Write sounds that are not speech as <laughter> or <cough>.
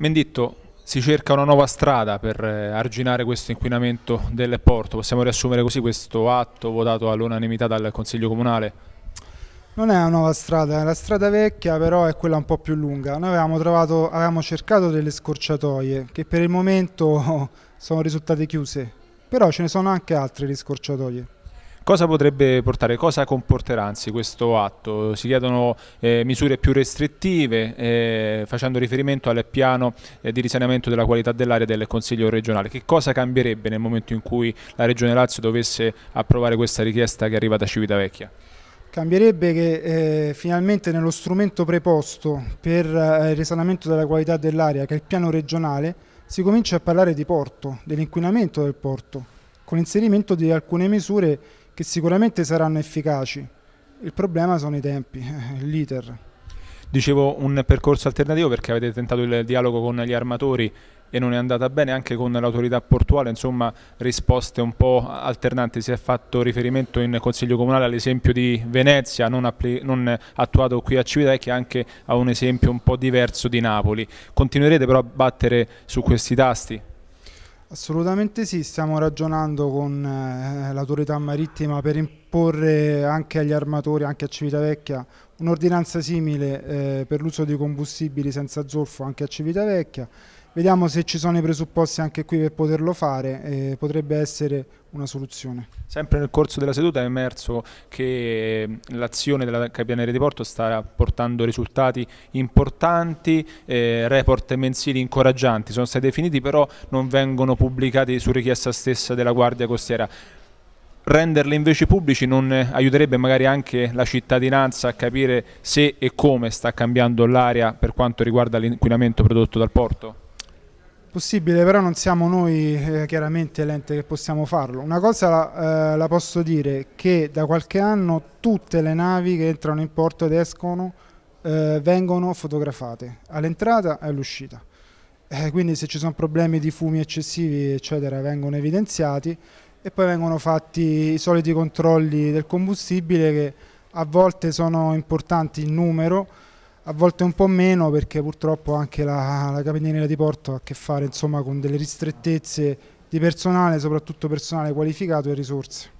Menditto, si cerca una nuova strada per eh, arginare questo inquinamento del porto. Possiamo riassumere così questo atto votato all'unanimità dal Consiglio Comunale? Non è una nuova strada, è la strada vecchia, però è quella un po' più lunga. Noi avevamo, trovato, avevamo cercato delle scorciatoie che per il momento <laughs> sono risultate chiuse, però ce ne sono anche altre di scorciatoie. Cosa potrebbe portare, cosa comporterà anzi questo atto? Si chiedono eh, misure più restrittive eh, facendo riferimento al piano eh, di risanamento della qualità dell'aria del Consiglio regionale. Che cosa cambierebbe nel momento in cui la Regione Lazio dovesse approvare questa richiesta che arriva da Civitavecchia? Cambierebbe che eh, finalmente nello strumento preposto per eh, il risanamento della qualità dell'aria, che è il piano regionale, si comincia a parlare di porto, dell'inquinamento del porto, con l'inserimento di alcune misure che sicuramente saranno efficaci. Il problema sono i tempi, <laughs> l'iter. Dicevo un percorso alternativo perché avete tentato il dialogo con gli armatori e non è andata bene anche con l'autorità portuale, insomma risposte un po' alternanti, si è fatto riferimento in Consiglio Comunale all'esempio di Venezia, non, non, attuato qui a Civitavecchia, anche a un esempio un po' diverso di Napoli. Continuerete però a battere su questi tasti? Assolutamente sì, stiamo ragionando con eh, l'autorità marittima per imporre anche agli armatori, anche a Civitavecchia, un'ordinanza simile eh, per l'uso di combustibili senza zolfo anche a Civitavecchia. Vediamo se ci sono i presupposti anche qui per poterlo fare, eh, potrebbe essere una soluzione. Sempre nel corso della seduta è emerso che ehm, l'azione della Capitaneria di Porto sta portando risultati importanti, eh, report mensili incoraggianti, sono stati definiti però non vengono pubblicati su richiesta stessa della Guardia Costiera renderli invece pubblici non aiuterebbe magari anche la cittadinanza a capire se e come sta cambiando l'area per quanto riguarda l'inquinamento prodotto dal porto? Possibile, però non siamo noi eh, chiaramente l'ente che possiamo farlo. Una cosa la, eh, la, posso dire, che da qualche anno tutte le navi che entrano in porto ed escono eh, vengono fotografate all'entrata e all'uscita. Eh, quindi se ci sono problemi di fumi eccessivi eccetera vengono evidenziati e poi vengono fatti i soliti controlli del combustibile che a volte sono importanti in numero, a volte un po' meno perché purtroppo anche la, la capitaneria di porto ha a che fare insomma, con delle ristrettezze di personale, soprattutto personale qualificato e risorse.